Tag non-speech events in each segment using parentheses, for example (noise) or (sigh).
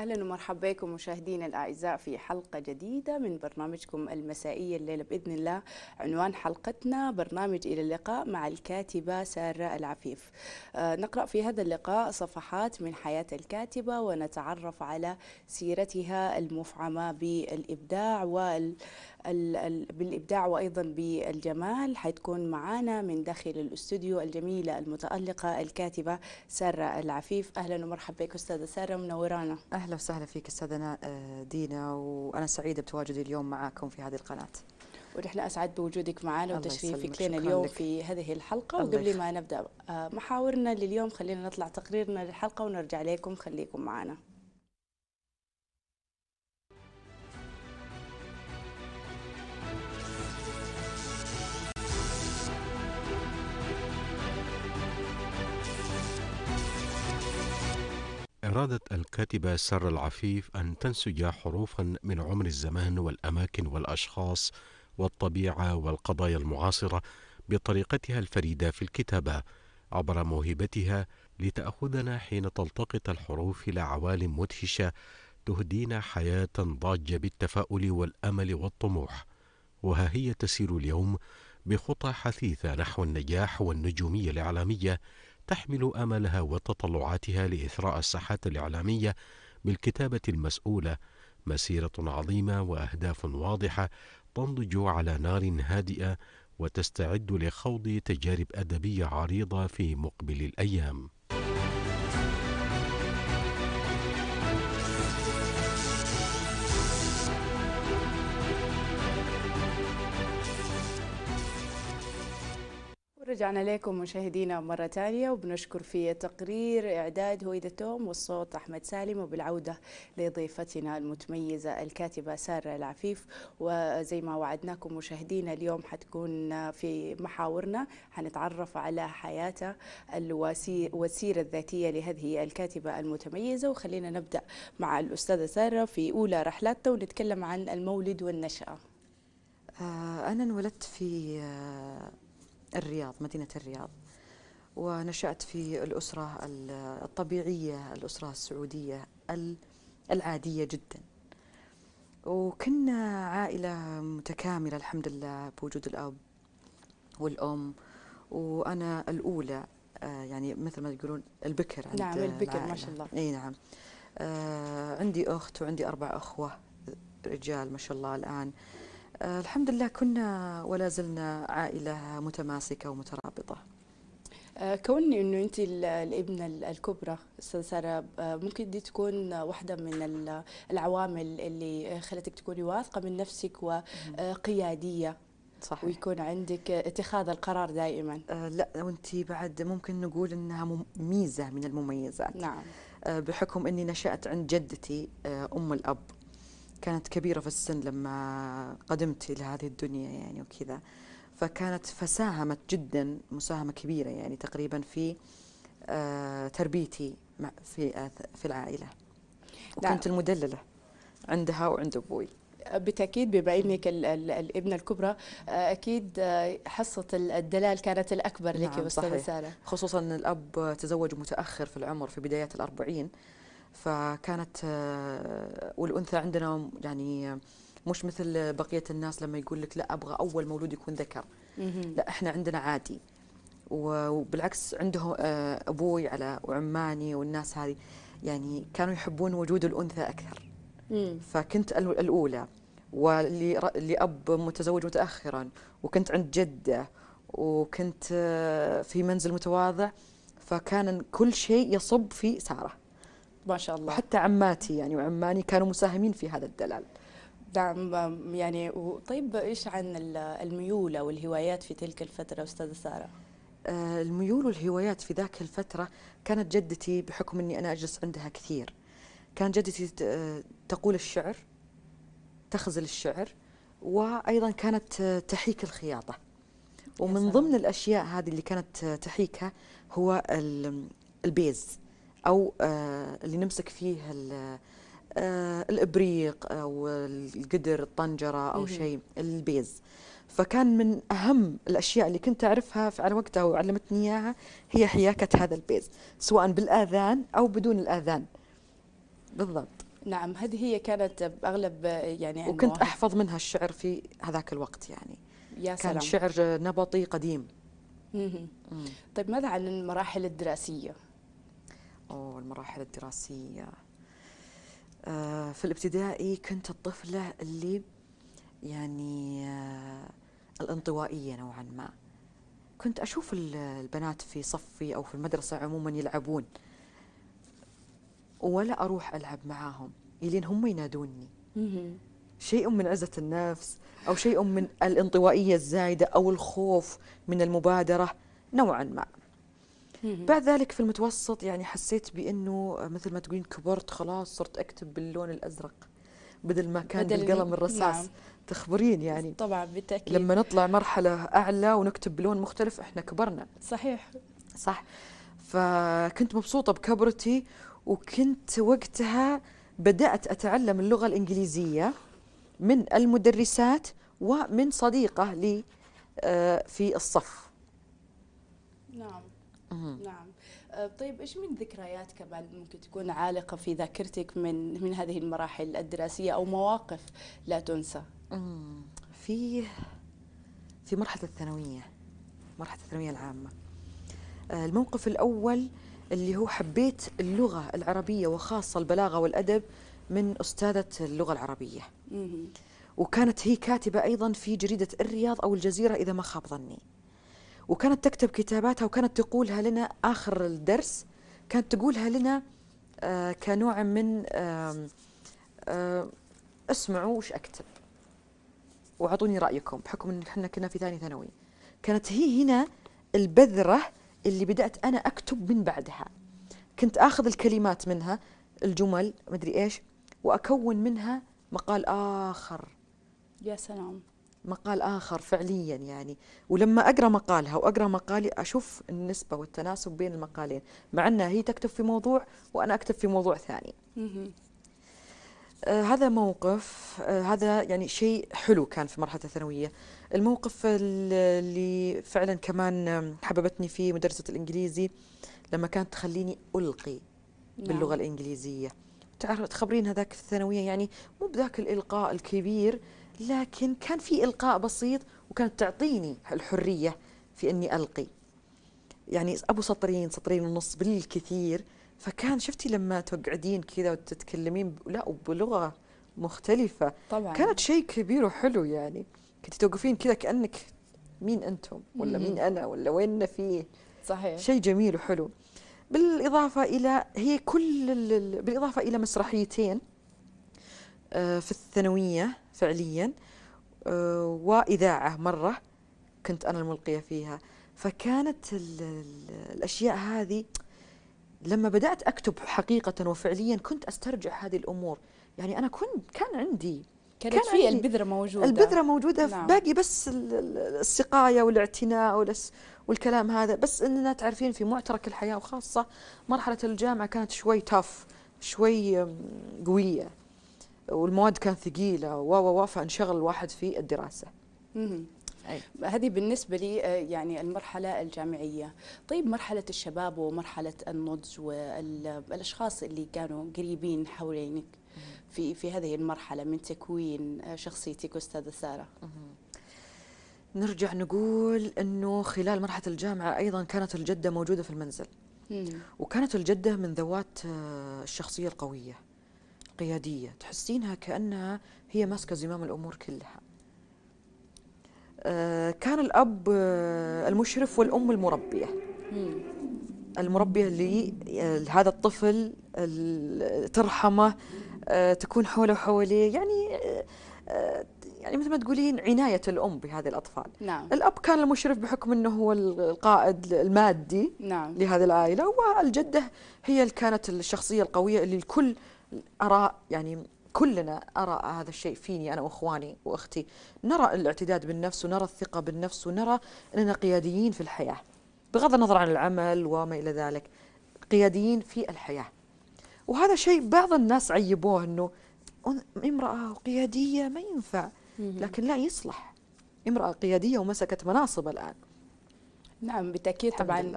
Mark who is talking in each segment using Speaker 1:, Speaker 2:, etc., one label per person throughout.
Speaker 1: اهلا ومرحبا بكم مشاهدينا الاعزاء في حلقه جديده من برنامجكم المسائيه الليله باذن الله عنوان حلقتنا برنامج الى اللقاء مع الكاتبه ساره العفيف آه، نقرا في هذا اللقاء صفحات من حياه الكاتبه ونتعرف على سيرتها المفعمه بالابداع وال بالإبداع وأيضا بالجمال حتكون معانا من داخل الاستوديو الجميلة المتألقة الكاتبة سارة العفيف أهلا ومرحبا بك أستاذة سارة منورانا أهلا وسهلا فيك أستاذة آه، دينا وأنا سعيدة بتواجدي اليوم معاكم في هذه القناة ونحن اسعد بوجودك معنا وتشريفك لنا اليوم لك. في هذه الحلقه وقبل ما نبدا آه، محاورنا لليوم خلينا نطلع تقريرنا للحلقه ونرجع لكم خليكم معنا أرادت الكاتبة سر العفيف أن
Speaker 2: تنسج حروفا من عمر الزمان والأماكن والأشخاص والطبيعة والقضايا المعاصرة بطريقتها الفريدة في الكتابة عبر موهبتها
Speaker 1: لتأخذنا حين تلتقط الحروف إلى عوالم مدهشة تهدينا حياة ضاجة بالتفاؤل والأمل والطموح وها هي تسير
Speaker 2: اليوم بخطى حثيثة نحو النجاح والنجومية الإعلامية تحمل املها وتطلعاتها لاثراء الساحات الاعلاميه بالكتابه المسؤوله مسيره عظيمه واهداف واضحه تنضج على نار هادئه وتستعد لخوض تجارب ادبيه عريضه في مقبل الايام
Speaker 1: رجعنا لكم مشاهدينا مرة ثانية وبنشكر في تقرير إعداد هويدة توم والصوت أحمد سالم وبالعودة لضيفتنا المتميزة الكاتبة سارة العفيف وزي ما وعدناكم مشاهدينا اليوم حتكون في محاورنا حنتعرف على حياتها الوسيرة الذاتية لهذه الكاتبة المتميزة وخلينا نبدأ مع الأستاذة سارة في أولى رحلاتها ونتكلم عن المولد والنشأة آه، أنا انولدت
Speaker 2: في آه، الرياض مدينة الرياض ونشأت في الأسرة الطبيعية الأسرة السعودية العادية جدا وكنا عائلة متكاملة الحمد لله بوجود الأب والأم وأنا الأولى آه، يعني مثل ما تقولون البكر عند نعم البكر العائلة. ما شاء الله اي نعم آه، عندي اخت وعندي اربع اخوه رجال ما شاء الله الان الحمد لله كنا ولا زلنا عائلة متماسكة ومترابطة
Speaker 1: أه، كوني انه انت الابنه الكبرى استاذ ساره أه، ممكن دي تكون واحده من العوامل اللي خلتك تكوني واثقه من نفسك وقياديه أه، صحيح. ويكون عندك اتخاذ القرار دائما آه لا وانت بعد ممكن نقول انها
Speaker 2: ميزه من المميزات نعم آه بحكم اني نشات عند جدتي آه ام الاب كانت كبيرة في السن لما قدمت إلى هذه الدنيا يعني وكذا فكانت فساهمت جدا مساهمة كبيرة يعني تقريبا في
Speaker 1: آه، تربيتي في آه، في العائلة وكنت المدللة عندها وعند أبوي بالتاكيد بما انك الابنه الكبرى آه، اكيد حصه الدلال كانت الاكبر لك نعم استاذه ساره
Speaker 2: خصوصا الاب تزوج متاخر في العمر في بدايات الأربعين فكانت آه، والانثى عندنا يعني مش مثل بقيه الناس لما يقول لك لا ابغى اول مولود يكون ذكر لا احنا عندنا عادي وبالعكس عندهم آه، ابوي على وعماني والناس هذه يعني كانوا يحبون وجود الانثى اكثر فكنت الاولى واللي اب متزوج متاخرا وكنت عند جده وكنت آه، في منزل متواضع فكان كل شيء يصب في ساره ما شاء الله حتى عماتي يعني وعماني كانوا مساهمين
Speaker 1: في هذا الدلال نعم يعني طيب ايش عن الميول او الهوايات في تلك الفتره استاذه ساره؟ آه، الميول والهوايات في ذاك الفتره
Speaker 2: كانت جدتي بحكم اني انا اجلس عندها كثير كان جدتي تقول الشعر تخزل الشعر وايضا كانت تحيك الخياطه ومن ضمن الاشياء هذه اللي كانت تحيكها هو البيز او آه، اللي نمسك فيه آه، الابريق او القدر الطنجره او شيء البيز فكان من اهم الاشياء اللي كنت اعرفها على وقتها وعلمتني اياها هي حياكه هذا البيز سواء بالاذان او بدون الاذان بالضبط
Speaker 1: نعم هذه هي كانت باغلب يعني وكنت
Speaker 2: احفظ منها الشعر في هذاك الوقت يعني
Speaker 1: يا سلام. كان شعر
Speaker 2: نبطي قديم مم. مم.
Speaker 1: طيب ماذا عن المراحل الدراسيه
Speaker 2: والمراحل الدراسية آه، في الابتدائي كنت الطفلة اللي يعني آه، الانطوائية نوعا ما كنت أشوف البنات في صفي أو في المدرسة عموما يلعبون ولا أروح ألعب معاهم يلين هم ينادوني شيء من عزة النفس أو شيء من الانطوائية الزايدة أو الخوف من المبادرة نوعا ما بعد ذلك في المتوسط يعني حسيت بانه مثل ما تقولين كبرت خلاص صرت اكتب باللون الازرق بدل ما كان بدل بالقلم الرصاص نعم. تخبرين يعني
Speaker 1: طبعا بالتاكيد لما
Speaker 2: نطلع مرحله اعلى ونكتب بلون مختلف احنا كبرنا صحيح صح فكنت مبسوطه بكبرتي وكنت وقتها بدات اتعلم اللغه الانجليزيه من المدرسات ومن صديقه لي
Speaker 1: آه، في الصف نعم نعم أه، طيب ايش من ذكريات كمان ممكن تكون عالقه في ذاكرتك من من هذه المراحل الدراسيه او مواقف لا تنسى في في
Speaker 2: مرحله الثانويه مرحله الثانويه العامه أه، الموقف الاول اللي هو حبيت اللغه العربيه وخاصه البلاغه والادب من استاذه اللغه العربيه وكانت هي كاتبه ايضا في جريده الرياض او الجزيره اذا ما خاب ظني وكانت تكتب كتاباتها وكانت تقولها لنا آخر الدرس كانت تقولها لنا آه كنوع من آه آه اسمعوا وش أكتب وأعطوني رأيكم بحكم أن احنا كنا في ثاني ثانوي كانت هي هنا البذرة اللي بدأت أنا أكتب من بعدها كنت آخذ الكلمات منها الجمل مدري إيش وأكون منها مقال آخر يا سلام مقال آخر فعليا يعني ولما أقرأ مقالها وأقرأ مقالي أشوف النسبة والتناسب بين المقالين مع أنها هي تكتب في موضوع وأنا أكتب في موضوع ثاني آه هذا موقف آه هذا يعني شيء حلو كان في مرحلة الثانوية الموقف اللي فعلا كمان حببتني فيه مدرسة الإنجليزي لما كانت تخليني ألقي نعم. باللغة الإنجليزية تعرف تخبرين هذاك في الثانوية يعني مو بذاك الإلقاء الكبير لكن كان في إلقاء بسيط وكانت تعطيني الحرية في أني ألقي يعني أبو سطرين سطرين ونص بالكثير فكان شفتي لما تقعدين كذا وتتكلمين لا وبلغة مختلفة طبعا كانت شيء كبير وحلو يعني كنت توقفين كذا كأنك مين أنتم ولا مين أنا ولا وين فيه صحيح شيء جميل وحلو بالإضافة إلى هي كل بالإضافة إلى مسرحيتين آه، في الثانوية فعليا آه، وإذاعة مرة كنت أنا الملقية فيها فكانت الـ الـ الأشياء هذه لما بدأت أكتب حقيقة وفعليا كنت أسترجع هذه الأمور يعني أنا كنت كان عندي كانت كان في البذرة موجودة البذرة موجودة نعم. باقي بس السقاية والاعتناء والكلام هذا بس إننا تعرفين في معترك الحياة وخاصة مرحلة الجامعة كانت شوي تاف شوي قوية والمواد كانت ثقيله و و فانشغل الواحد في الدراسه.
Speaker 1: هذه بالنسبة لي آه، يعني المرحلة الجامعية طيب مرحلة الشباب ومرحلة النضج والأشخاص اللي كانوا قريبين حولينك في في هذه المرحلة من تكوين شخصيتك أستاذة سارة
Speaker 2: نرجع نقول أنه خلال مرحلة الجامعة أيضا كانت الجدة موجودة في المنزل وكانت الجدة من ذوات آه، الشخصية القوية قيادية تحسينها كأنها هي ماسكة زمام الأمور كلها آه، كان الأب آه، المشرف والأم المربية المربية لهذا آه، الطفل ترحمه تكون حوله وحواليه يعني يعني مثل ما تقولين عناية الأم بهذه الأطفال نعم. الأب كان المشرف بحكم أنه هو القائد المادي
Speaker 1: نعم. لهذه
Speaker 2: العائلة والجدة هي اللي كانت الشخصية القوية اللي الكل أرى يعني كلنا أرى هذا الشيء فيني أنا وإخواني وأختي نرى الاعتداد بالنفس ونرى الثقة بالنفس ونرى أننا قياديين في الحياة بغض النظر عن العمل وما إلى ذلك قياديين في الحياة وهذا شيء بعض الناس عيبوه أنه
Speaker 1: امرأة قيادية ما ينفع لكن لا يصلح امرأة قيادية ومسكت مناصب الآن نعم بالتاكيد طبعا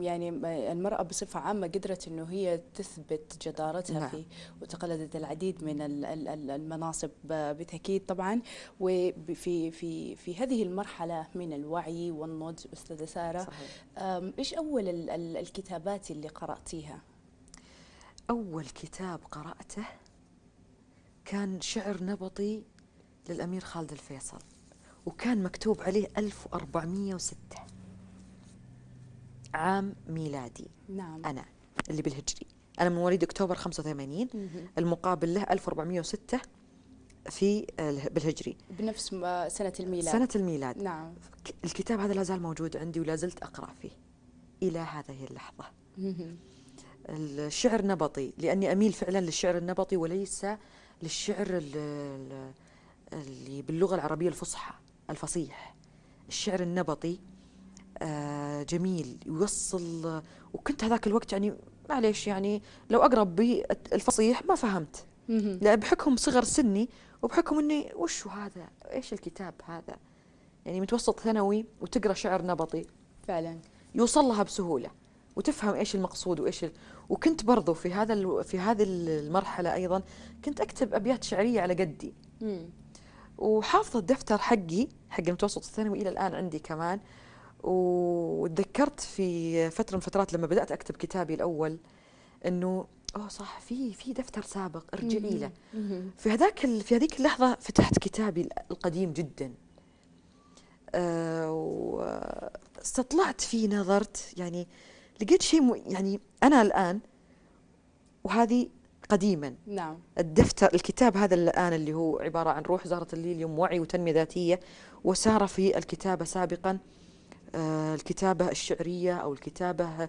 Speaker 1: يعني المراه بصفه عامه قدرت انه هي تثبت جدارتها نعم. في وتقلدت العديد من المناصب بالتاكيد طبعا وفي في في هذه المرحله من الوعي والنضج استاذه ساره صحيح. ايش اول الكتابات اللي قراتيها اول كتاب قراته
Speaker 2: كان شعر نبطي للامير خالد الفيصل وكان مكتوب عليه 1406 عام ميلادي نعم أنا اللي بالهجري أنا من مواليد أكتوبر 85 مه. المقابل له 1406 في بالهجري
Speaker 1: بنفس سنة الميلاد سنة الميلاد نعم
Speaker 2: الكتاب هذا لا زال موجود عندي ولا زلت أقرأ فيه إلى هذه اللحظة مه. الشعر نبطي لأني أميل فعلا للشعر النبطي وليس للشعر اللي باللغة العربية الفصحى الفصيح الشعر النبطي آه، جميل يوصل وكنت هذاك الوقت يعني معليش يعني لو اقرب بالفصيح ما فهمت لأ بحكم صغر سني وبحكم اني وش هذا ايش الكتاب هذا يعني متوسط ثانوي وتقرا شعر نبطي فعلا يوصل لها بسهوله وتفهم ايش المقصود وايش ال... وكنت برضو في هذا في هذه المرحله ايضا كنت اكتب ابيات شعريه على قدي وحافظه الدفتر حقي حق المتوسط الثانوي الى الان عندي كمان وتذكرت في فتره من فترات لما بدات اكتب كتابي الاول انه اوه صح في في دفتر سابق ارجعي له في هذاك في هذيك اللحظه فتحت كتابي القديم جدا آه، واستطلعت فيه نظرت يعني لقيت شيء يعني انا الان وهذه قديما نعم الدفتر الكتاب هذا الان اللي هو عباره عن روح زهره الليليوم وعي وتنميه ذاتيه وسار في الكتابه سابقا آه، الكتابة الشعرية أو الكتابة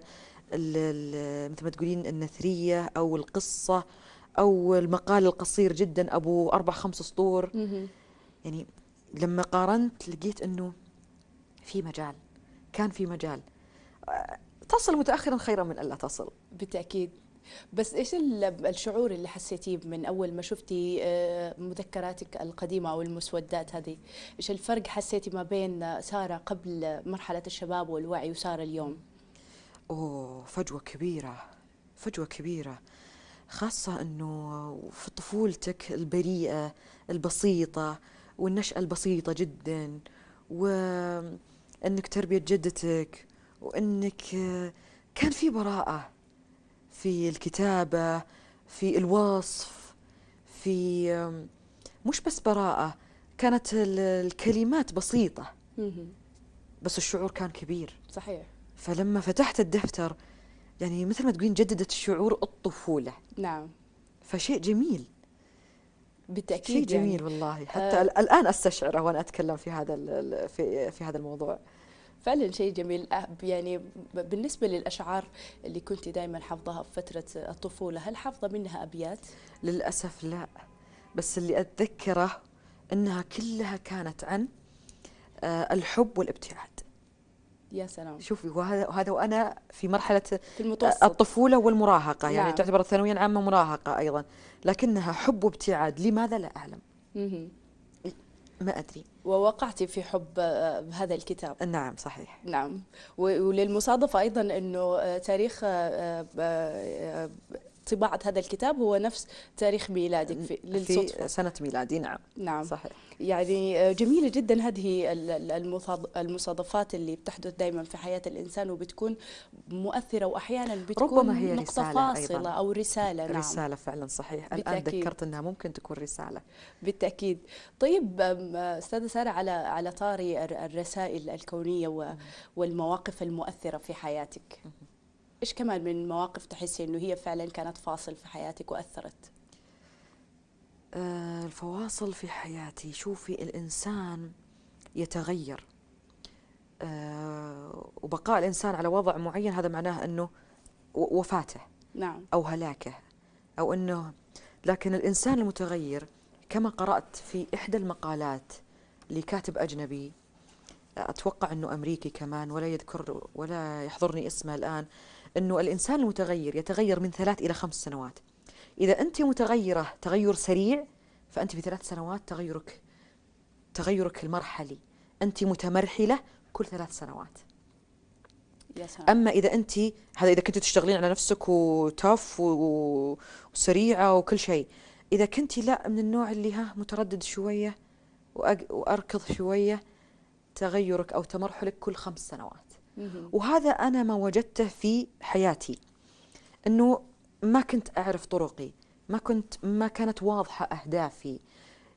Speaker 2: مثل ما تقولين النثرية أو القصة أو المقال القصير جدا أبو أربع خمس سطور يعني لما قارنت لقيت أنه
Speaker 1: في مجال كان في مجال آه، تصل متأخرا خيرا من ألا تصل بالتأكيد بس ايش الشعور اللي حسيتيه من اول ما شفتي آه، مذكراتك القديمه او المسودات هذه ايش الفرق حسيتي ما بين ساره قبل مرحله الشباب والوعي وساره اليوم
Speaker 2: اوه فجوه كبيره فجوه كبيره خاصه انه في طفولتك البريئه البسيطه والنشأة البسيطة جدا وأنك تربية جدتك وأنك آه، كان في براءة في الكتابة في الوصف في مش بس براءة كانت الكلمات بسيطة بس الشعور كان كبير صحيح فلما فتحت الدفتر يعني مثل ما تقولين جددت الشعور الطفولة نعم فشيء جميل
Speaker 1: بالتاكيد شيء يعني. جميل يعني والله حتى آه
Speaker 2: الان استشعره وانا اتكلم في هذا في في هذا
Speaker 1: الموضوع فعلا شيء جميل أه، يعني بالنسبه للاشعار اللي كنت دائما حافظها في فتره الطفوله هل حافظه منها ابيات للاسف لا
Speaker 2: بس اللي اتذكره انها كلها كانت عن آه، الحب والابتعاد يا سلام شوفي وهذا وهذا وانا في مرحله في المتوسط. آه، الطفوله والمراهقه يعني نعم. تعتبر الثانويه العامه مراهقه ايضا لكنها حب وابتعاد لماذا لا اعلم مه. ما أدري
Speaker 1: ووقعت في حب آه، هذا الكتاب نعم صحيح نعم وللمصادفة أيضا أنه آه، تاريخ آه، طباعة هذا الكتاب هو نفس تاريخ ميلادك في في سنة ميلادي نعم نعم صحيح يعني آه، جميلة جدا هذه المصادفات اللي بتحدث دائما في حياة الإنسان وبتكون مؤثرة وأحيانا بتكون ربما هي نقطة رسالة فاصلة أيضا. أو رسالة نعم رسالة فعلا صحيح بالتأكيد. الآن ذكرت أنها ممكن تكون رسالة بالتأكيد طيب آه، أستاذة سارة على على طاري الرسائل الكونية والمواقف المؤثرة في حياتك إيش كمان من مواقف تحسي إنه هي فعلا كانت فاصل في حياتك وأثرت؟
Speaker 2: آه، الفواصل في حياتي شوفي الإنسان يتغير آه، وبقاء الإنسان على وضع معين هذا معناه أنه وفاته نعم أو هلاكه أو أنه لكن الإنسان المتغير كما قرأت في إحدى المقالات لكاتب أجنبي أتوقع أنه أمريكي كمان ولا يذكر ولا يحضرني اسمه الآن أنه الإنسان المتغير يتغير من ثلاث إلى خمس سنوات إذا أنت متغيرة تغير سريع فأنت في ثلاث سنوات تغيرك تغيرك المرحلي أنت متمرحلة كل ثلاث سنوات يا سلام. أما إذا أنت هذا إذا كنت تشتغلين على نفسك وتف وسريعة وكل شيء إذا كنت لا من النوع اللي ها متردد شوية وأركض شوية تغيرك أو تمرحلك كل خمس سنوات وهذا أنا ما وجدته في حياتي أنه ما كنت أعرف طرقي ما كنت ما كانت واضحة أهدافي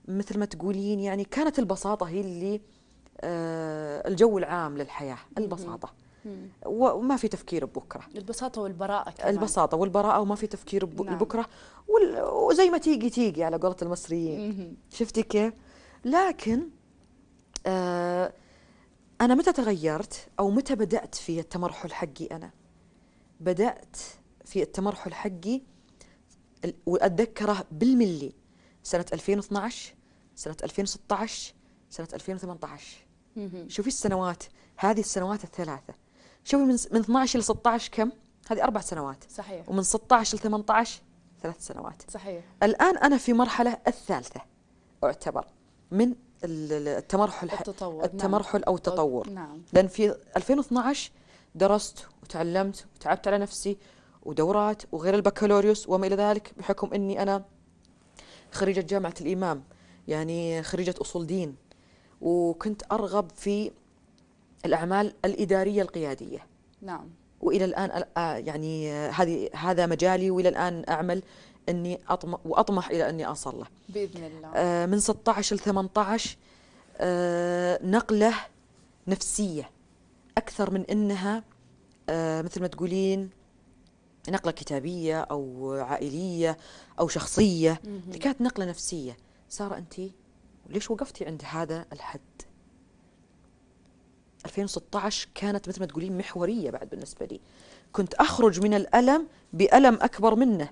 Speaker 2: مثل ما تقولين يعني كانت البساطة هي اللي آه الجو العام للحياة البساطة وما في تفكير ببكرة
Speaker 1: البساطة والبراءة كمان. البساطة
Speaker 2: والبراءة وما في تفكير ببكرة نعم. وزي ما تيجي تيجي على قولة المصريين شفتي كيف لكن آه أنا متى تغيرت أو متى بدأت في التمرحل حقي أنا بدأت في التمرحل حقي وأتذكره بالملي سنة 2012 سنة 2016 سنة 2018 شوفي السنوات هذه السنوات الثلاثة شوفي من من 12 ل 16 كم؟ هذه أربع سنوات صحيح ومن 16 ل 18 ثلاث سنوات صحيح الآن أنا في مرحلة الثالثة أعتبر من التمرحل التطور التمرحل نعم. او التطور نعم لان في 2012 درست وتعلمت وتعبت على نفسي ودورات وغير البكالوريوس وما الى ذلك بحكم اني انا خريجه جامعه الامام يعني خريجه اصول دين وكنت ارغب في الاعمال الاداريه القياديه نعم والى الان آه، يعني آه، هذه هذا مجالي والى الان اعمل اني اطمح واطمح الى اني اصل له باذن الله آه من 16 ل 18 آه نقله نفسيه اكثر من انها آه مثل ما تقولين نقله كتابيه او عائليه او شخصيه اللي كانت نقله نفسيه ساره انت ليش وقفتي عند هذا الحد 2016 كانت مثل ما تقولين محوريه بعد بالنسبه لي كنت اخرج من الالم بالم اكبر منه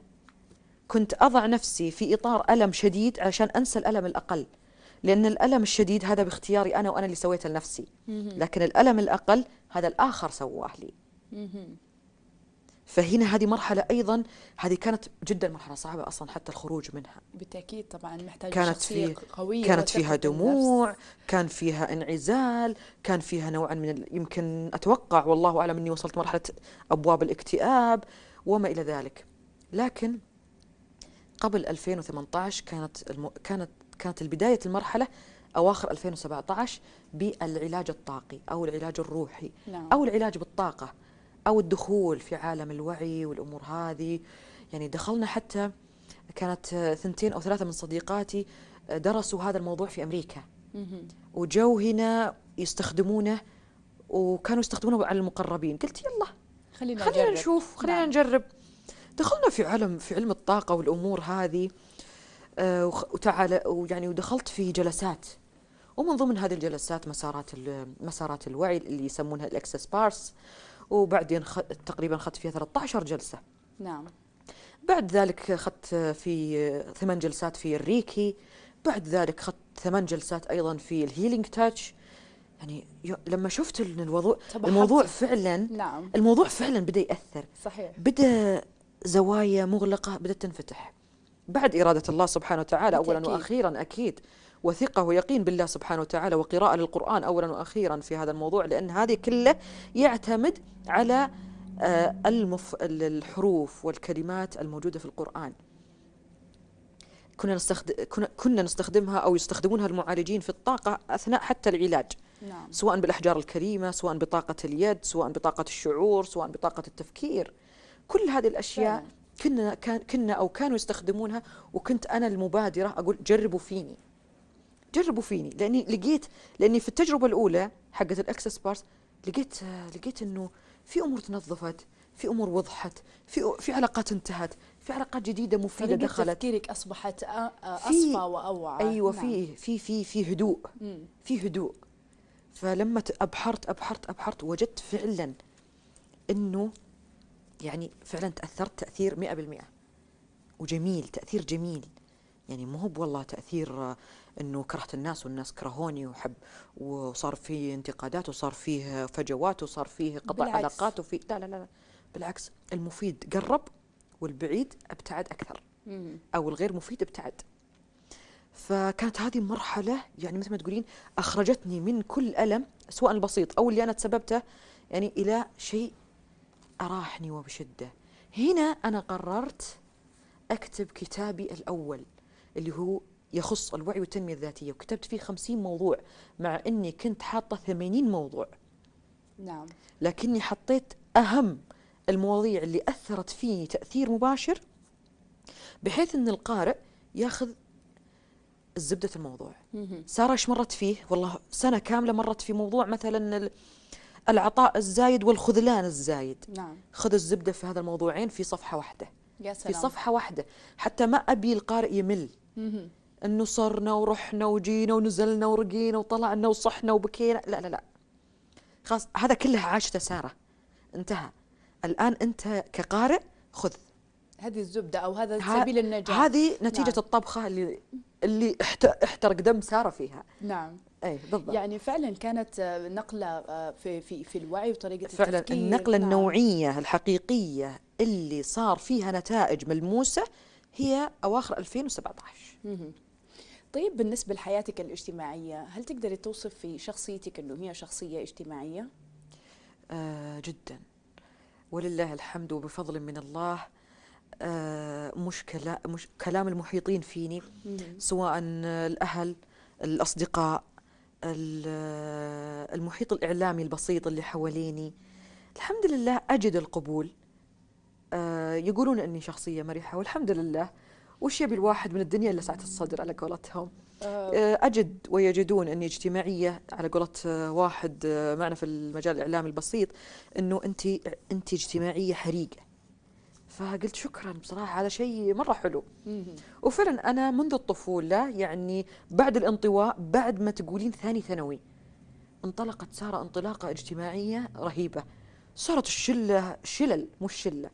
Speaker 2: كنت أضع نفسي في إطار ألم شديد عشان أنسى الألم الأقل لأن الألم الشديد هذا باختياري أنا وأنا اللي سويته لنفسي لكن الألم الأقل هذا الآخر سواه لي فهنا هذه مرحلة أيضا هذه كانت جدا مرحلة صعبة أصلا حتى الخروج منها
Speaker 1: بالتأكيد طبعا محتاجة كانت فيه قوية كانت فيها
Speaker 2: دموع النفس. كان فيها انعزال كان فيها نوعا من يمكن أتوقع والله أعلم أني وصلت مرحلة أبواب الاكتئاب وما إلى ذلك لكن قبل 2018 كانت الم... كانت كانت بداية المرحلة أواخر 2017 بالعلاج الطاقي أو العلاج الروحي نعم. أو العلاج بالطاقة أو الدخول في عالم الوعي والأمور هذه يعني دخلنا حتى كانت ثنتين أو ثلاثة من صديقاتي درسوا هذا الموضوع في أمريكا وجو هنا يستخدمونه وكانوا يستخدمونه على المقربين قلت يلا
Speaker 1: خلينا, خلينا نجرب. نشوف
Speaker 2: خلينا نعم. نجرب دخلنا في علم في علم الطاقة والأمور هذه آه، وتعال ويعني ودخلت في جلسات ومن ضمن هذه الجلسات مسارات مسارات الوعي اللي يسمونها الاكسس بارس وبعدين تقريبا اخذت فيها 13 جلسه نعم بعد ذلك اخذت في ثمان جلسات في الريكي بعد ذلك اخذت ثمان جلسات ايضا في الهيلينج تاتش يعني لما شفت ان الوضوع الموضوع فعلا نعم. الموضوع فعلا بدا ياثر صحيح بدا زوايا مغلقة بدأت تنفتح بعد إرادة الله سبحانه وتعالى أولا وأخيرا أكيد وثقة ويقين بالله سبحانه وتعالى وقراءة للقرآن أولا وأخيرا في هذا الموضوع لأن هذه كله يعتمد على آه، المف... الحروف والكلمات الموجودة في القرآن كنا, نستخد... كنا نستخدمها أو يستخدمونها المعالجين في الطاقة أثناء حتى العلاج نعم. سواء بالأحجار الكريمة سواء بطاقة اليد سواء بطاقة الشعور سواء بطاقة التفكير كل هذه الأشياء كنا كان كنا أو كانوا يستخدمونها وكنت أنا المبادرة أقول جربوا فيني جربوا فيني لأني لقيت لأني في التجربة الأولى حقت الأكسس بارس لقيت لقيت إنه في أمور تنظفت في امور وضحت في في علاقات انتهت في علاقات جديده مفيده دخلت تفكيرك اصبحت اصفى
Speaker 1: واوعى ايوه نعم. في
Speaker 2: في في في هدوء في هدوء فلما ابحرت ابحرت ابحرت وجدت فعلا انه يعني فعلا تأثرت تأثير 100% وجميل تأثير جميل يعني مو هو والله تأثير آه، انه كرهت الناس والناس كرهوني وحب وصار فيه انتقادات وصار فيه فجوات وصار فيه قطع بالعكس. علاقات وفي لا لا لا بالعكس المفيد قرب والبعيد ابتعد اكثر مم. او الغير مفيد ابتعد فكانت هذه مرحلة يعني مثل ما تقولين أخرجتني من كل ألم سواء البسيط أو اللي أنا تسببته يعني إلى شيء أراحني وبشدة هنا أنا قررت أكتب كتابي الأول اللي هو يخص الوعي والتنمية الذاتية وكتبت فيه خمسين موضوع مع أني كنت حاطة ثمانين موضوع نعم لكني حطيت أهم المواضيع اللي أثرت فيني تأثير مباشر بحيث أن القارئ ياخذ زبدة الموضوع سارة ايش مرت فيه والله سنة كاملة مرت في موضوع مثلا العطاء الزايد والخذلان الزايد نعم. خذ الزبدة في هذا الموضوعين في صفحة واحدة
Speaker 1: يا سلام. في صفحة
Speaker 2: واحدة حتى ما أبي القارئ يمل مم. أنه صرنا ورحنا وجينا ونزلنا ورقينا وطلعنا وصحنا وبكينا لا لا لا خلاص هذا كله عاشته سارة انتهى الآن أنت كقارئ خذ
Speaker 1: هذه الزبدة أو هذا سبيل النجاة هذه نتيجة نعم.
Speaker 2: الطبخة اللي اللي احترق دم سارة فيها نعم اي بالضبط يعني
Speaker 1: فعلا كانت آه، نقله آه، في في في الوعي وطريقه التفكير فعلا النقله نعم.
Speaker 2: النوعيه الحقيقيه اللي صار فيها نتائج ملموسه هي اواخر 2017
Speaker 1: مم. طيب بالنسبه لحياتك الاجتماعيه هل تقدري توصف في شخصيتك انه هي شخصيه اجتماعيه
Speaker 2: آه جدا
Speaker 1: ولله الحمد وبفضل من الله
Speaker 2: آه مش, مش كلام المحيطين فيني مم. سواء الأهل الأصدقاء المحيط الإعلامي البسيط اللي حواليني الحمد لله أجد القبول آه، يقولون أني شخصية مرحة والحمد لله وش يبي الواحد من الدنيا إلا سعة الصدر على قولتهم آه. آه، أجد ويجدون أني اجتماعية على قولة واحد معنا في المجال الإعلامي البسيط أنه أنت أنت اجتماعية حريقة فقلت شكرا بصراحة هذا شيء مرة حلو وفعلا أنا منذ الطفولة يعني بعد الانطواء بعد ما تقولين ثاني ثانوي انطلقت سارة انطلاقة اجتماعية رهيبة صارت الشلة شلل مش شلة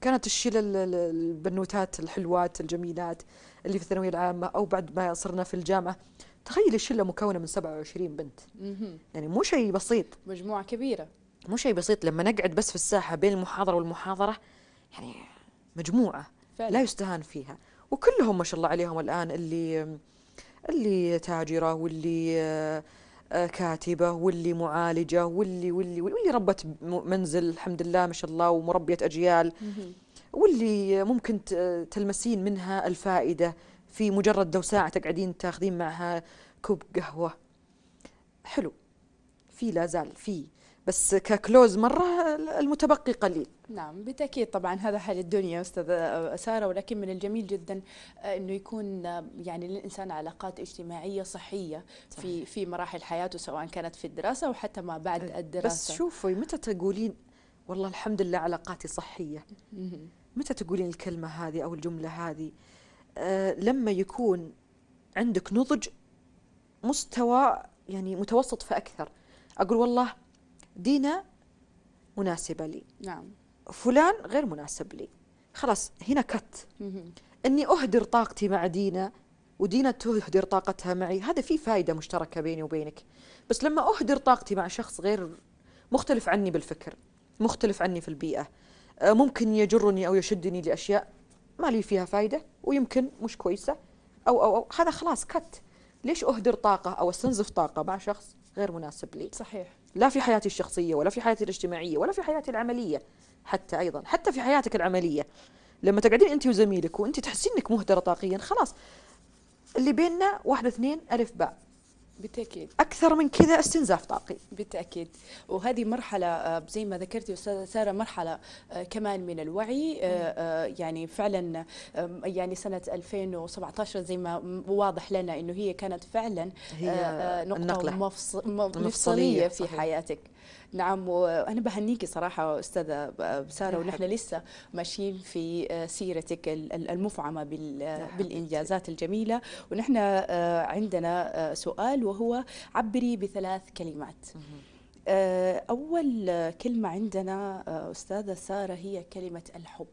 Speaker 2: كانت الشلل البنوتات الحلوات الجميلات اللي في الثانوية العامة أو بعد ما صرنا في الجامعة تخيل الشلة مكونة من 27 بنت يعني مو شيء بسيط
Speaker 1: مجموعة كبيرة
Speaker 2: مو شيء بسيط لما نقعد بس في الساحة بين المحاضرة والمحاضرة يعني مجموعة فعلا. لا يستهان فيها وكلهم ما شاء الله عليهم الآن اللي اللي تاجرة واللي آه، آه، كاتبة واللي معالجة واللي واللي واللي ربة منزل الحمد لله ما شاء الله ومربية أجيال واللي ممكن تلمسين منها الفائدة في مجرد لو ساعة تقعدين تاخذين معها كوب قهوة حلو في لا زال في بس ككلوز مرة المتبقي قليل
Speaker 1: نعم بالتأكيد طبعا هذا حال الدنيا أستاذة سارة ولكن من الجميل جدا أنه يكون يعني للإنسان علاقات اجتماعية صحية في في مراحل حياته سواء كانت في الدراسة أو حتى ما بعد طيب، الدراسة بس
Speaker 2: شوفي متى تقولين والله الحمد لله علاقاتي صحية متى تقولين الكلمة هذه أو الجملة هذه آه، لما يكون عندك نضج مستوى يعني متوسط فأكثر أقول والله دينا مناسبة لي نعم فلان غير مناسب لي خلاص هنا كت أني أهدر طاقتي مع دينا ودينا تهدر طاقتها معي هذا في فائدة مشتركة بيني وبينك بس لما أهدر طاقتي مع شخص غير مختلف عني بالفكر مختلف عني في البيئة آه، ممكن يجرني أو يشدني لأشياء ما لي فيها فائدة ويمكن مش كويسة أو أو أو هذا خلاص كت ليش أهدر طاقة أو أستنزف طاقة مع شخص غير مناسب لي صحيح لا في حياتي الشخصية ولا في حياتي الاجتماعية ولا في حياتي العملية حتى أيضا حتى في حياتك العملية لما تقعدين أنت وزميلك وأنت تحسين أنك مهدرة طاقيا خلاص اللي بيننا
Speaker 1: واحد اثنين ألف باء بالتاكيد اكثر من كذا استنزاف طاقي بالتاكيد وهذه مرحله آه، زي ما ذكرتي استاذه ساره مرحله آه، كمان من الوعي آه، يعني فعلا يعني سنه 2017 زي ما واضح لنا انه هي كانت فعلا هي نقطه مفصليه في صحيح. حياتك نعم وانا بهنيكي صراحه استاذه ساره ونحن لسه ماشيين في سيرتك المفعمه بالانجازات الجميله ونحن عندنا سؤال وهو عبري بثلاث كلمات آه، أول كلمة عندنا آه، أستاذة سارة هي كلمة الحب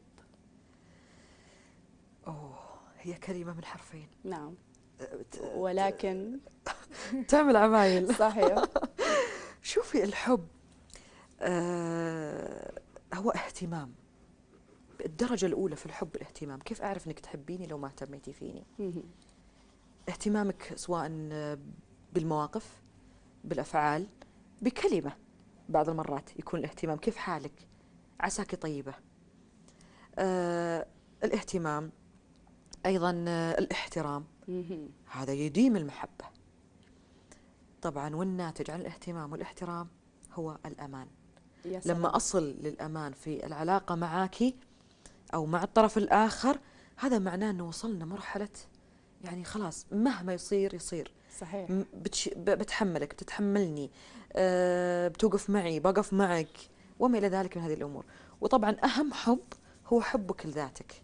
Speaker 1: أوه هي كلمة من حرفين نعم أه، ولكن (laughs) تعمل عمايل (laughs) صحيح (laughs) شوفي
Speaker 2: الحب آه هو اهتمام الدرجة الأولى في الحب الاهتمام كيف أعرف أنك تحبيني لو ما اهتميتي فيني اهتمامك سواء بالمواقف بالأفعال بكلمة بعض المرات يكون الاهتمام كيف حالك عساك طيبة آه الاهتمام أيضا آه الاحترام هذا يديم المحبة طبعا والناتج عن الاهتمام والاحترام هو الأمان يا سلام. لما أصل للأمان في العلاقة معك أو مع الطرف الآخر هذا معناه أنه وصلنا مرحلة يعني خلاص مهما يصير يصير صحيح بتحملك بتتحملني آه، بتوقف معي بقف معك وما الى ذلك من هذه الامور وطبعا اهم حب هو حبك لذاتك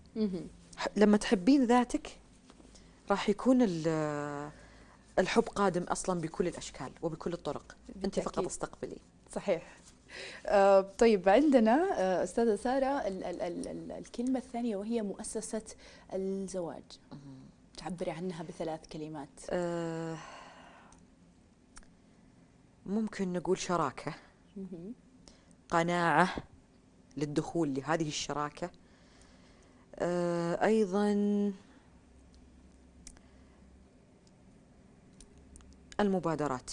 Speaker 2: لما تحبين ذاتك راح يكون الحب قادم اصلا بكل الاشكال وبكل الطرق انت فقط استقبلي
Speaker 1: صحيح آه طيب عندنا آه استاذه ساره ال ال ال الكلمه الثانيه وهي مؤسسه الزواج تعبري عنها بثلاث كلمات أه،
Speaker 2: ممكن نقول شراكة قناعة للدخول لهذه الشراكة أه، أيضا المبادرات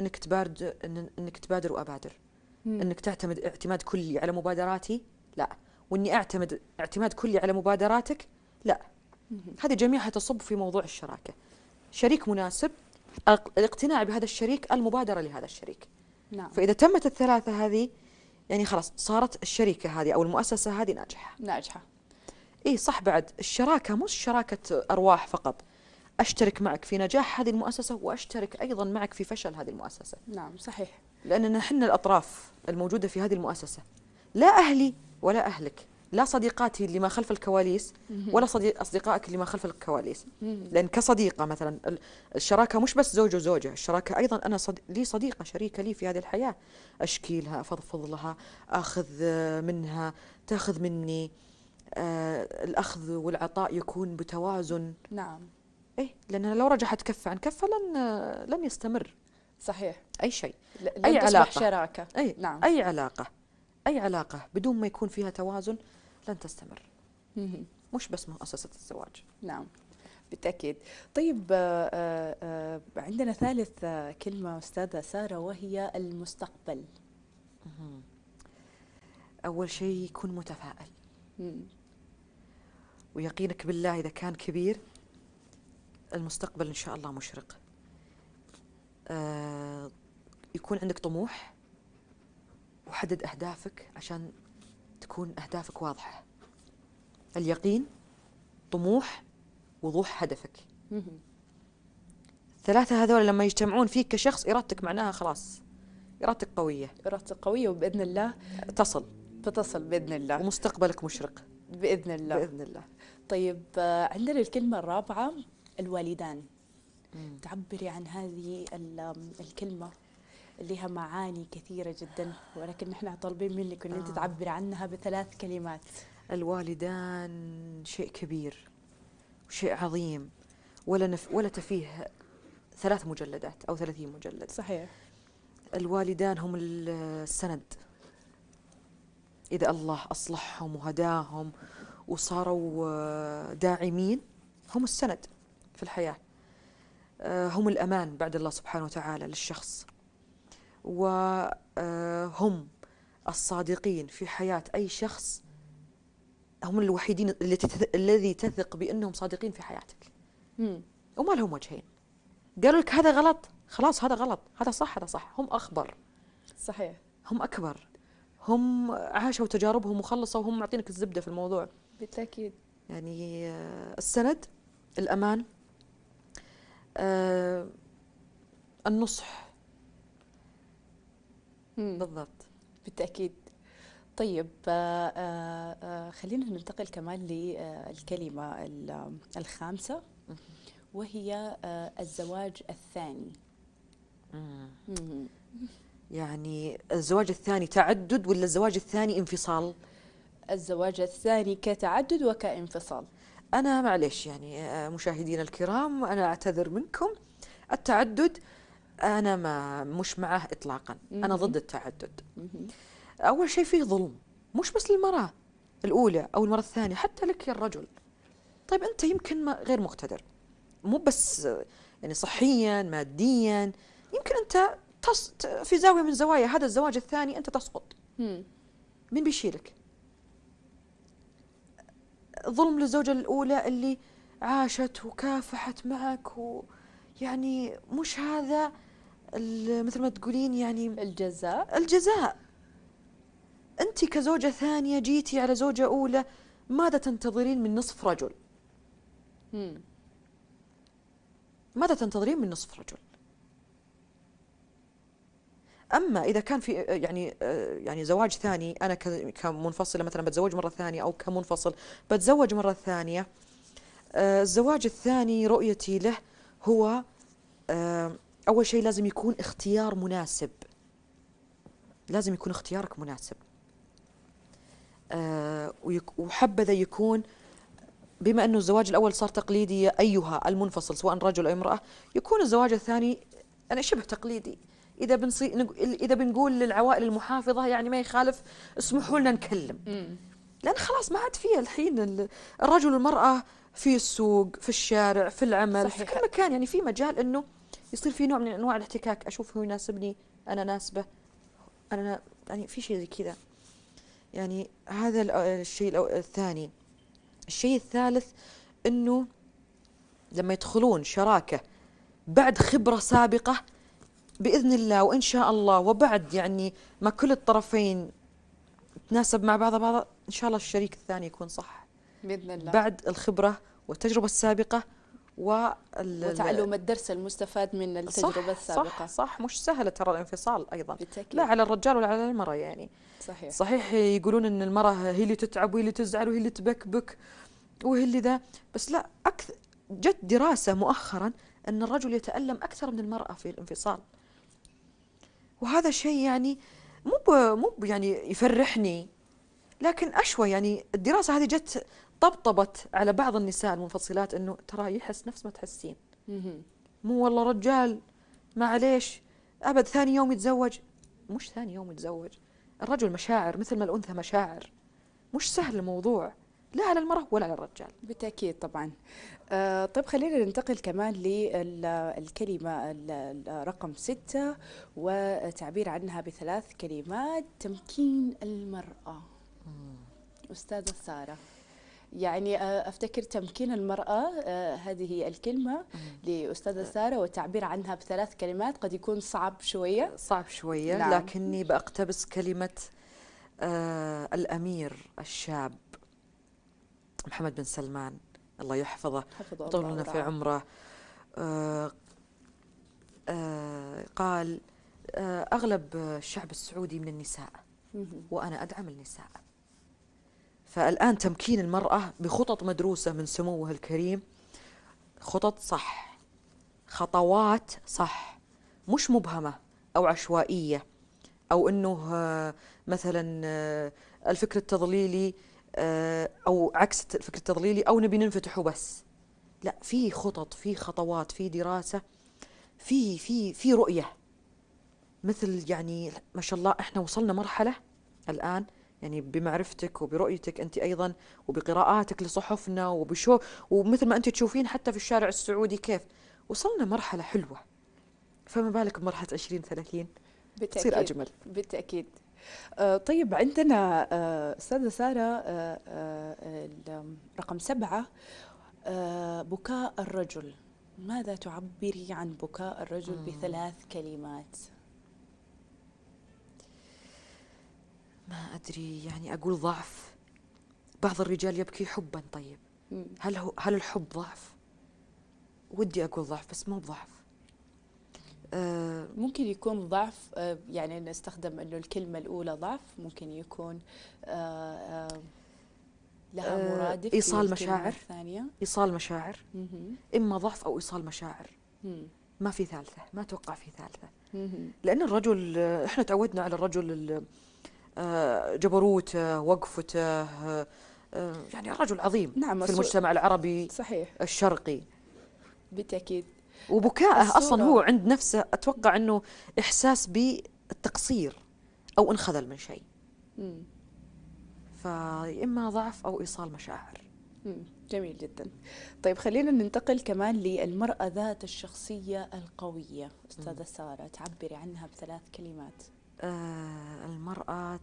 Speaker 2: انك تبادر انك تبادر وابادر مم. انك تعتمد اعتماد كلي على مبادراتي لا واني اعتمد اعتماد كلي على مبادراتك لا هذه جميعها تصب في موضوع الشراكة شريك مناسب الاقتناع بهذا الشريك المبادرة لهذا الشريك نعم. فإذا تمت الثلاثة هذه يعني خلاص صارت الشركة هذه أو المؤسسة هذه ناجحة ناجحة إيه صح بعد الشراكة مش شراكة أرواح فقط أشترك معك في نجاح هذه المؤسسة وأشترك أيضا معك في فشل هذه المؤسسة نعم صحيح لأننا نحن الأطراف الموجودة في هذه المؤسسة لا أهلي ولا أهلك لا صديقاتي اللي ما خلف الكواليس ولا صديق اصدقائك اللي ما خلف الكواليس لان كصديقه مثلا الشراكه مش بس زوج وزوجه الشراكه ايضا انا صد... لي صديقه شريكه لي في هذه الحياه اشكي لها افضفض لها اخذ منها تاخذ مني آه الاخذ والعطاء يكون بتوازن نعم ايه لانها لو رجحت كفه عن كفه لن لن يستمر صحيح اي شيء اي علاقه شراكه أي نعم اي علاقه اي علاقه بدون ما يكون فيها توازن لن تستمر مش بس مؤسسة الزواج
Speaker 1: نعم بالتأكيد طيب آه، آه، آه، عندنا ثالث كلمة أستاذة سارة وهي المستقبل أول شيء يكون متفائل
Speaker 2: ويقينك بالله إذا كان كبير المستقبل إن شاء الله مشرق يكون عندك طموح وحدد أهدافك عشان تكون أهدافك واضحة اليقين طموح وضوح هدفك الثلاثة هذول لما يجتمعون فيك كشخص إرادتك معناها خلاص إرادتك
Speaker 1: قوية إرادتك قوية وبإذن الله تصل فتصل بإذن الله ومستقبلك مشرق بإذن الله بإذن الله طيب آه، عندنا الكلمة الرابعة الوالدان مم. تعبري عن هذه الكلمة لها معاني كثيرة جدا ولكن نحن طالبين منك أن آه. أنت تعبر عنها بثلاث كلمات الوالدان شيء كبير
Speaker 2: وشيء عظيم ولا نف ولا تفيه ثلاث مجلدات أو ثلاثين مجلد صحيح الوالدان هم السند إذا الله أصلحهم وهداهم وصاروا داعمين هم السند في الحياة آه، هم الأمان بعد الله سبحانه وتعالى للشخص وهم الصادقين في حياة أي شخص هم الوحيدين الذي تثق بأنهم صادقين في حياتك مم. وما لهم وجهين قالوا لك هذا غلط خلاص هذا غلط هذا صح هذا صح هم أخبر صحيح هم أكبر هم عاشوا تجاربهم وخلصوا وهم معطينك الزبدة في الموضوع بالتأكيد يعني آه، السند الأمان
Speaker 1: آه، النصح بالضبط بالتأكيد طيب آه آه, آه، خلينا ننتقل كمان للكلمة آه، آه، الخامسة وهي الزواج الثاني
Speaker 2: يعني الزواج الثاني تعدد ولا الزواج الثاني انفصال؟ الزواج الثاني كتعدد وكانفصال أنا معلش يعني مشاهدينا الكرام أنا أعتذر منكم التعدد انا ما مش معاه اطلاقا انا ضد التعدد اول شيء فيه ظلم مش بس للمراه الاولى او المراه الثانيه حتى لك يا الرجل طيب انت يمكن ما غير مقتدر مو بس يعني صحيا ماديا يمكن انت تص... في زاويه من زوايا هذا الزواج الثاني انت تسقط مين بيشيلك ظلم للزوجه الاولى اللي عاشت وكافحت معك ويعني مش هذا مثل ما تقولين يعني الجزاء الجزاء أنت كزوجة ثانية جيتي على زوجة أولى ماذا تنتظرين من نصف رجل؟ مم. ماذا تنتظرين من نصف رجل؟ اما اذا كان في يعني يعني زواج ثاني انا كمنفصله مثلا بتزوج مره ثانيه او كمنفصل بتزوج مره ثانيه آه، الزواج الثاني رؤيتي له هو آه، أول شيء لازم يكون اختيار مناسب لازم يكون اختيارك مناسب أه وحبذا يكون بما أنه الزواج الأول صار تقليدي أيها المنفصل سواء رجل أو امرأة يكون الزواج الثاني أنا شبه تقليدي إذا بنصي إذا بنقول للعوائل المحافظة يعني ما يخالف اسمحوا لنا نكلم لأن خلاص ما عاد فيها الحين الرجل والمرأة في السوق في الشارع في العمل صحيح. في كل مكان يعني في مجال أنه يصير في نوع من انواع الاحتكاك اشوف هو يناسبني انا ناسبه انا يعني في شيء زي كذا يعني هذا آه، الشيء الثاني الشيء الثالث انه لما يدخلون شراكه بعد خبره سابقه باذن الله وان شاء الله وبعد يعني ما كل الطرفين تناسب مع بعض بعض ان شاء الله الشريك الثاني يكون صح
Speaker 1: باذن الله بعد
Speaker 2: الخبره والتجربه السابقه وتعلم
Speaker 1: الدرس المستفاد من التجربة صح السابقة صح صح مش سهلة ترى الانفصال أيضا بالتأكيد. لا على
Speaker 2: الرجال ولا على المرأة يعني
Speaker 1: صحيح صحيح
Speaker 2: يقولون أن المرأة هي اللي تتعب وهي اللي تزعل وهي اللي تبكبك وهي اللي ذا بس لا أكثر جت دراسة مؤخرا أن الرجل يتألم أكثر من المرأة في الانفصال وهذا شيء يعني مو مو يعني يفرحني لكن أشوى يعني الدراسة هذه جت طبطبت على بعض النساء المنفصلات انه ترى يحس نفس ما تحسين مو والله رجال معليش ابد ثاني يوم يتزوج مش ثاني يوم يتزوج الرجل مشاعر مثل ما الانثى مشاعر مش سهل الموضوع
Speaker 1: لا على المرأة ولا على الرجال بالتأكيد طبعا آه طيب خلينا ننتقل كمان للكلمة رقم ستة وتعبير عنها بثلاث كلمات تمكين المرأة أستاذة سارة يعني آه، افتكر تمكين المراه آه، هذه الكلمه لاستاذه ساره والتعبير عنها بثلاث كلمات قد يكون صعب شويه صعب شويه نعم. لكني
Speaker 2: باقتبس كلمه آه، الامير الشاب محمد بن سلمان الله يحفظه طولنا في عمره آه آه قال أغلب الشعب السعودي من النساء وأنا أدعم النساء فالآن تمكين المرأة بخطط مدروسة من سموه الكريم خطط صح خطوات صح مش مبهمة أو عشوائية أو أنه آه، مثلا آه، الفكر التضليلي آه، أو عكس الفكر التضليلي أو نبي ننفتح وبس لا في خطط في خطوات في دراسة في في في رؤية مثل يعني ما شاء الله احنا وصلنا مرحلة الآن يعني بمعرفتك وبرؤيتك أنت أيضا وبقراءاتك لصحفنا وبشو ومثل ما أنت تشوفين حتى في الشارع السعودي كيف
Speaker 1: وصلنا مرحلة حلوة فما بالك بمرحلة 20 30 بالتأكيد تصير أجمل بالتأكيد آه، طيب عندنا آه، أستاذة سارة آه، رقم سبعة بكاء الرجل ماذا تعبري عن بكاء الرجل مم. بثلاث كلمات ما أدري يعني أقول ضعف بعض الرجال يبكي حبا طيب هل هو هل الحب ضعف؟ ودي أقول ضعف بس مو بضعف آه، ممكن يكون ضعف آه، يعني نستخدم انه الكلمه الاولى ضعف ممكن يكون آه،
Speaker 2: لها مرادف ايصال مشاعر ثانيه ايصال مشاعر
Speaker 1: اما ضعف او ايصال مشاعر
Speaker 2: ما في ثالثه ما اتوقع في ثالثه لان الرجل احنا تعودنا على الرجل جبروته وقفته يعني رجل عظيم نعم في المجتمع العربي صحيح الشرقي بالتأكيد وبكائه أصلا هو عند نفسه أتوقع أنه إحساس بالتقصير أو انخذل من شيء
Speaker 1: فيا فإما ضعف أو إيصال مشاعر جميل جدا طيب خلينا ننتقل كمان للمرأة ذات الشخصية القوية أستاذة سارة تعبري عنها بثلاث كلمات
Speaker 2: آه، المرأة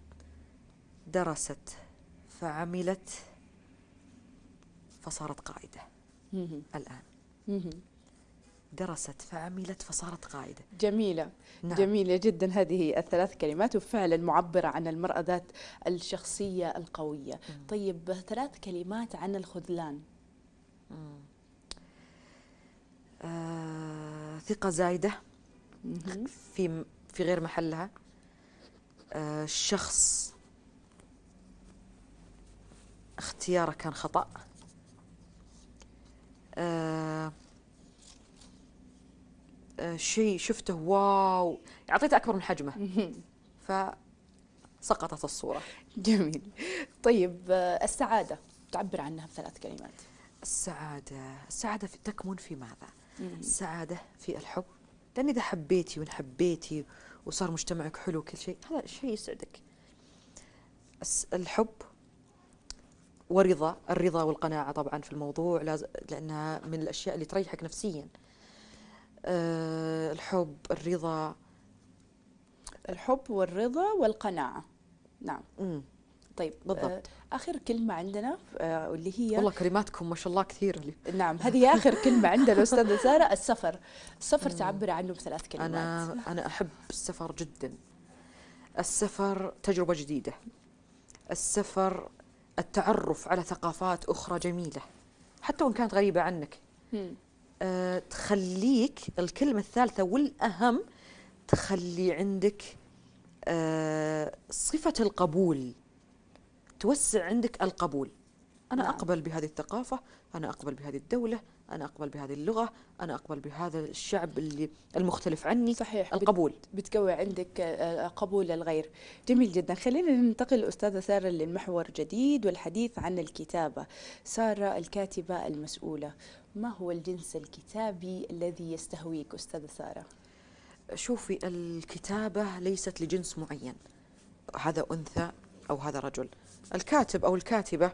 Speaker 2: درست فعملت فصارت قائدة الآن
Speaker 1: درست فعملت فصارت قائدة جميلة نعم. جميلة جدا هذه الثلاث كلمات وفعلا معبرة عن المرأة ذات الشخصية القوية مم. طيب ثلاث كلمات عن الخذلان
Speaker 2: آه، ثقة زايدة مم. في في غير محلها آه، الشخص اختياره كان خطأ آه، آه، شيء شفته واو أعطيته أكبر من حجمه (laughs)
Speaker 1: فسقطت الصورة جميل طيب السعادة تعبر عنها بثلاث كلمات
Speaker 2: السعادة السعادة في تكمن في ماذا؟ السعادة في الحب لأني إذا حبيتي وإن حبيتي وصار مجتمعك حلو كل شيء هذا شيء يسعدك الحب ورضا الرضا والقناعة طبعا في الموضوع لازم لأنها من الأشياء اللي تريحك نفسيا
Speaker 1: آه، الحب الرضا الحب والرضا والقناعة نعم مم. طيب بالضبط آه، اخر كلمه عندنا واللي آه، هي والله كلماتكم ما شاء الله كثير لي نعم هذه اخر كلمه عندنا استاذه ساره السفر السفر نعم. تعبر عنه بثلاث كلمات انا انا احب السفر جدا
Speaker 2: السفر تجربه جديده السفر التعرف على ثقافات اخرى جميله حتى وان كانت غريبه عنك أه تخليك الكلمه الثالثه والاهم تخلي عندك أه صفه القبول توسع عندك القبول أنا نعم. أقبل بهذه الثقافة أنا أقبل بهذه الدولة أنا أقبل بهذه اللغة أنا أقبل بهذا
Speaker 1: الشعب اللي المختلف عني صحيح القبول بتقوي عندك آه، قبول الغير جميل جدا خلينا ننتقل أستاذة سارة للمحور جديد والحديث عن الكتابة سارة الكاتبة المسؤولة ما هو الجنس الكتابي الذي يستهويك أستاذة سارة؟ شوفي الكتابة ليست لجنس معين
Speaker 2: هذا أنثى أو هذا رجل الكاتب أو الكاتبة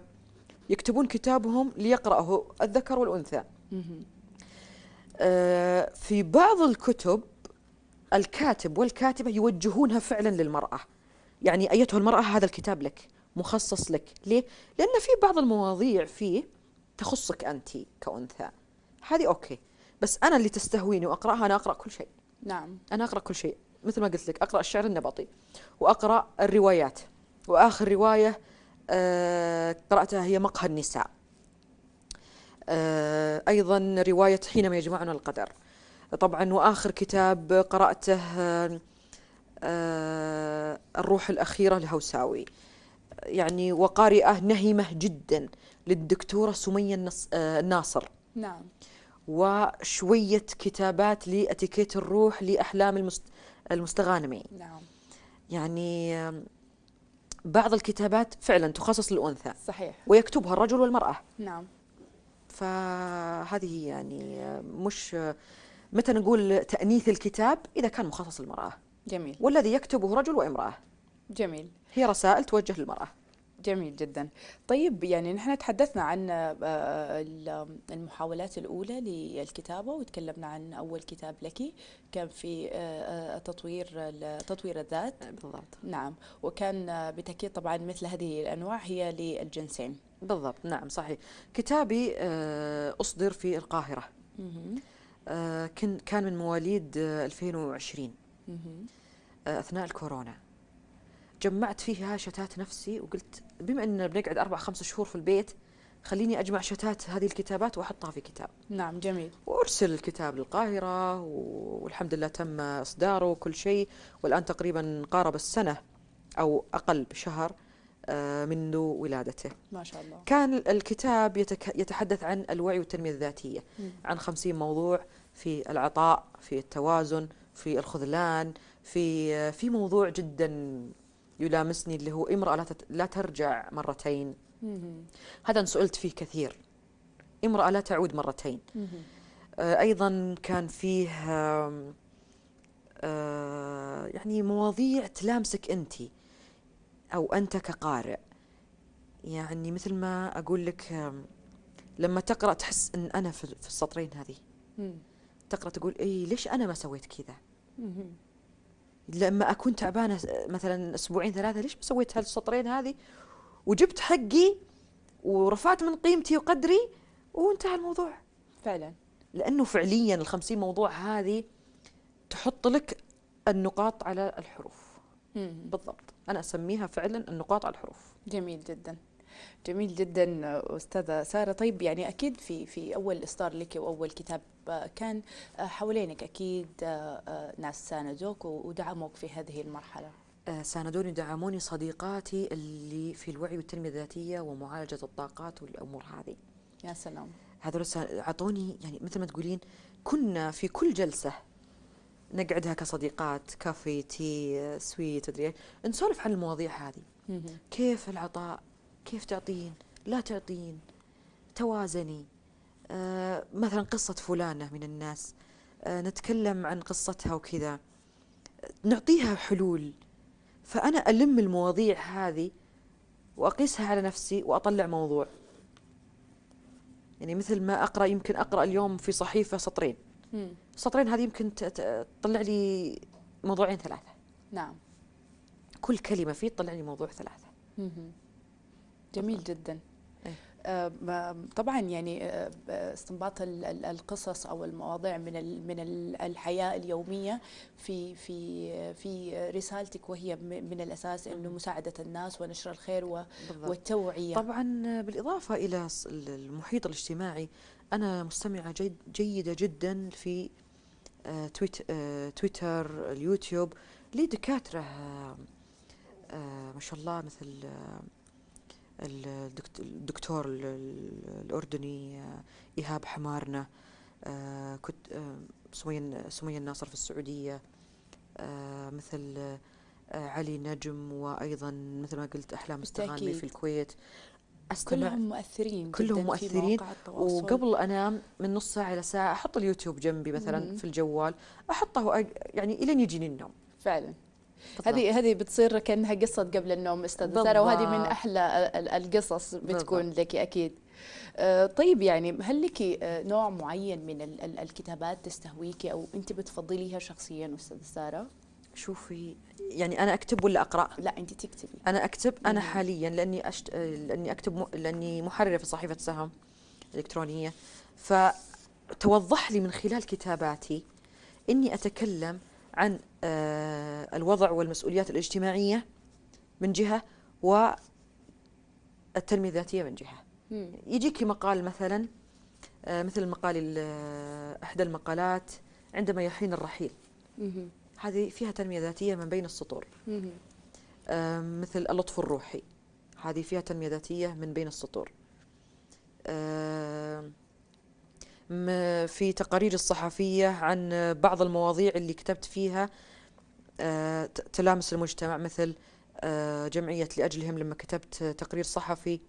Speaker 2: يكتبون كتابهم ليقرأه الذكر والأنثى آه، في بعض الكتب الكاتب والكاتبة يوجهونها فعلا للمرأة يعني أيتها المرأة هذا الكتاب لك مخصص لك ليه؟ لأن في بعض المواضيع فيه تخصك أنت كأنثى هذه أوكي بس أنا اللي تستهويني وأقرأها أنا أقرأ كل شيء نعم أنا أقرأ كل شيء مثل ما قلت لك أقرأ الشعر النبطي وأقرأ الروايات وآخر رواية آه، قرأتها هي مقهى النساء آه، أيضا رواية حينما يجمعنا القدر طبعا وآخر كتاب قرأته آه، الروح الأخيرة لهوساوي يعني وقارئة نهمة جدا للدكتورة سمية الناصر نعم وشوية كتابات لأتيكيت الروح لأحلام المستغانمي نعم يعني بعض الكتابات فعلا تخصص للأنثى صحيح ويكتبها الرجل والمرأة نعم فهذه يعني مش متى نقول تأنيث الكتاب إذا كان مخصص للمرأة جميل والذي يكتبه رجل وامرأة
Speaker 1: جميل هي رسائل توجه للمرأة جميل جدا طيب يعني نحن تحدثنا عن آه، المحاولات الأولى للكتابة وتكلمنا عن أول كتاب لك كان في آه، آه، تطوير تطوير الذات بالضبط نعم وكان بتأكيد طبعا مثل هذه الأنواع هي للجنسين بالضبط نعم صحيح كتابي أصدر في القاهرة
Speaker 2: كان من مواليد 2020 أثناء الكورونا جمعت فيها شتات نفسي وقلت بما أننا بنقعد أربع خمس شهور في البيت خليني أجمع شتات هذه الكتابات وأحطها في كتاب نعم جميل وأرسل الكتاب للقاهرة والحمد لله تم إصداره وكل شيء والآن تقريبا قارب السنة أو أقل بشهر آه، منذ ولادته ما شاء الله كان الكتاب يتحدث عن الوعي والتنمية الذاتية م. عن خمسين موضوع في العطاء في التوازن في الخذلان في آه، في موضوع جدا يلامسني اللي هو امرأة لا ترجع مرتين هذا سئلت فيه كثير امرأة لا تعود مرتين آه، أيضا كان فيه آه، يعني مواضيع تلامسك أنت أو أنت كقارئ يعني مثل ما أقول لك لما تقرأ تحس أن أنا في السطرين هذه تقرأ تقول إيه ليش أنا ما سويت كذا لما اكون تعبانه مثلا اسبوعين ثلاثه ليش ما سويت هالسطرين هذه وجبت حقي ورفعت من قيمتي وقدري وانتهى الموضوع فعلا لانه فعليا ال موضوع هذه تحط لك النقاط على الحروف مم. بالضبط انا اسميها فعلا النقاط على الحروف
Speaker 1: جميل جدا جميل جدا استاذه ساره طيب يعني اكيد في في اول اصدار لك واول كتاب كان حوالينك اكيد آه، آه، ناس ساندوك ودعموك في هذه المرحله
Speaker 2: آه، ساندوني دعموني صديقاتي اللي في الوعي والتنميه الذاتيه ومعالجه الطاقات والامور هذه يا سلام هذول اعطوني يعني مثل ما تقولين كنا في كل جلسه نقعدها كصديقات كافي تي سويت ادري إيه، نسولف عن المواضيع هذه كيف العطاء كيف تعطين لا تعطين توازني آه مثلا قصة فلانة من الناس آه نتكلم عن قصتها وكذا نعطيها حلول فأنا ألم المواضيع هذه وأقيسها على نفسي وأطلع موضوع يعني مثل ما أقرأ يمكن أقرأ اليوم في صحيفة سطرين السطرين هذه يمكن تطلع لي موضوعين ثلاثة نعم كل كلمة فيه تطلع لي موضوع ثلاثة
Speaker 1: جميل جدا إيه. آه، طبعا يعني آه، آه، استنباط القصص او المواضيع من من الحياه اليوميه في في في رسالتك وهي من الاساس انه مساعده الناس ونشر الخير والتوعيه طبعا
Speaker 2: بالاضافه الى المحيط الاجتماعي انا مستمعه جيد جيده جدا في تويتر اليوتيوب لدكاتره ما شاء الله مثل الدكتور الأردني آه، إيهاب حمارنا آه، كنت آه، سمية سمية الناصر في السعودية مثل علي نجم وأيضا مثل ما قلت أحلام استغاني في الكويت كلهم
Speaker 1: مؤثرين كلهم مؤثرين وقبل
Speaker 2: انام من نص ساعه الى ساعه احط اليوتيوب جنبي مثلا مم. في الجوال احطه يعني الين يجيني النوم فعلا هذه هذه
Speaker 1: بتصير كانها قصه قبل النوم استاذه ساره وهذه من احلى القصص بتكون لك اكيد آه، طيب يعني هل لك آه، نوع معين من الكتابات تستهويك او انت بتفضليها شخصيا استاذه ساره شوفي
Speaker 2: يعني انا اكتب ولا اقرا لا انت تكتبي انا اكتب انا حاليا لاني أشت... آه، لاني اكتب م... لاني محرره في صحيفه سهم الالكترونيه فتوضح لي من خلال كتاباتي اني اتكلم عن آه، الوضع والمسؤوليات الاجتماعية من جهة والتنمية الذاتية من جهة يجيك مقال مثلا آه، مثل مقال إحدى آه، المقالات عندما يحين الرحيل هذه فيها تنمية ذاتية من بين السطور مثل اللطف الروحي هذه فيها تنمية ذاتية من بين السطور في تقارير الصحفية عن بعض المواضيع اللي كتبت فيها آه، تلامس المجتمع مثل آه، جمعية لأجلهم لما كتبت تقرير صحفي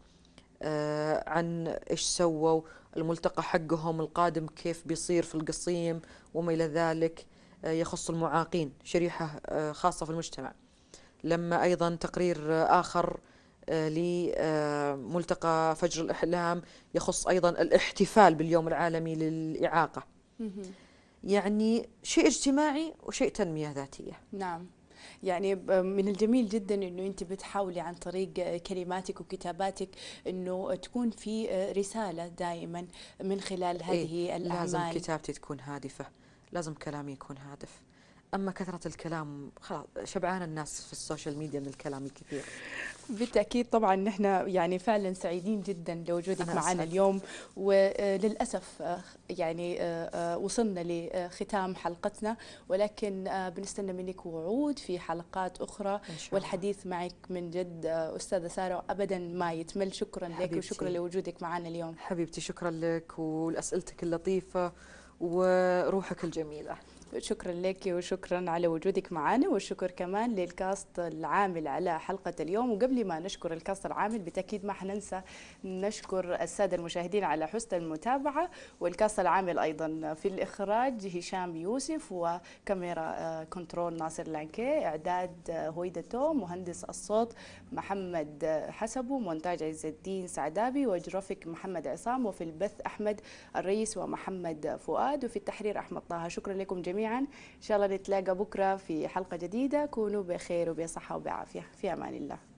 Speaker 2: آه، عن إيش سووا الملتقى حقهم القادم كيف بيصير في القصيم وما إلى ذلك يخص المعاقين شريحة خاصة في المجتمع لما أيضا تقرير آخر لملتقى فجر الإحلام يخص أيضا الاحتفال باليوم العالمي للإعاقة يعني شيء اجتماعي وشيء تنمية ذاتية
Speaker 1: نعم يعني من الجميل جدا انه انت بتحاولي عن طريق كلماتك وكتاباتك انه تكون في رساله دائما من خلال إيه، هذه إيه؟ الاعمال لازم
Speaker 2: كتابتي تكون هادفه لازم كلامي يكون هادف أما كثرة الكلام خلاص شبعان الناس في السوشيال ميديا من الكلام الكثير
Speaker 1: بالتأكيد طبعا نحن يعني فعلا سعيدين جدا لوجودك معنا اليوم وللأسف آه، يعني آه، آه، وصلنا لختام حلقتنا ولكن بنستنى منك وعود في حلقات أخرى والحديث معك من جد أستاذة سارة أبدا ما يتمل شكرا لك وشكرا لوجودك معنا اليوم حبيبتي شكرا لك ولأسئلتك اللطيفة وروحك الجميلة شكرا لك وشكرا على وجودك معنا والشكر كمان للكاست العامل على حلقة اليوم وقبل ما نشكر الكاست العامل بالتأكيد ما حننسى نشكر السادة المشاهدين على حسن المتابعة والكاست العامل أيضا في الإخراج هشام يوسف وكاميرا آه، كنترول ناصر لانكي إعداد آه، هويدا توم مهندس الصوت محمد آه، حسبو مونتاج عز الدين سعدابي وجرافيك محمد عصام وفي البث أحمد الرئيس ومحمد فؤاد وفي التحرير أحمد طه شكرا لكم جميعا جميعا إن شاء الله نتلاقى بكرة في حلقة جديدة كونوا بخير وبصحة وبعافية في أمان الله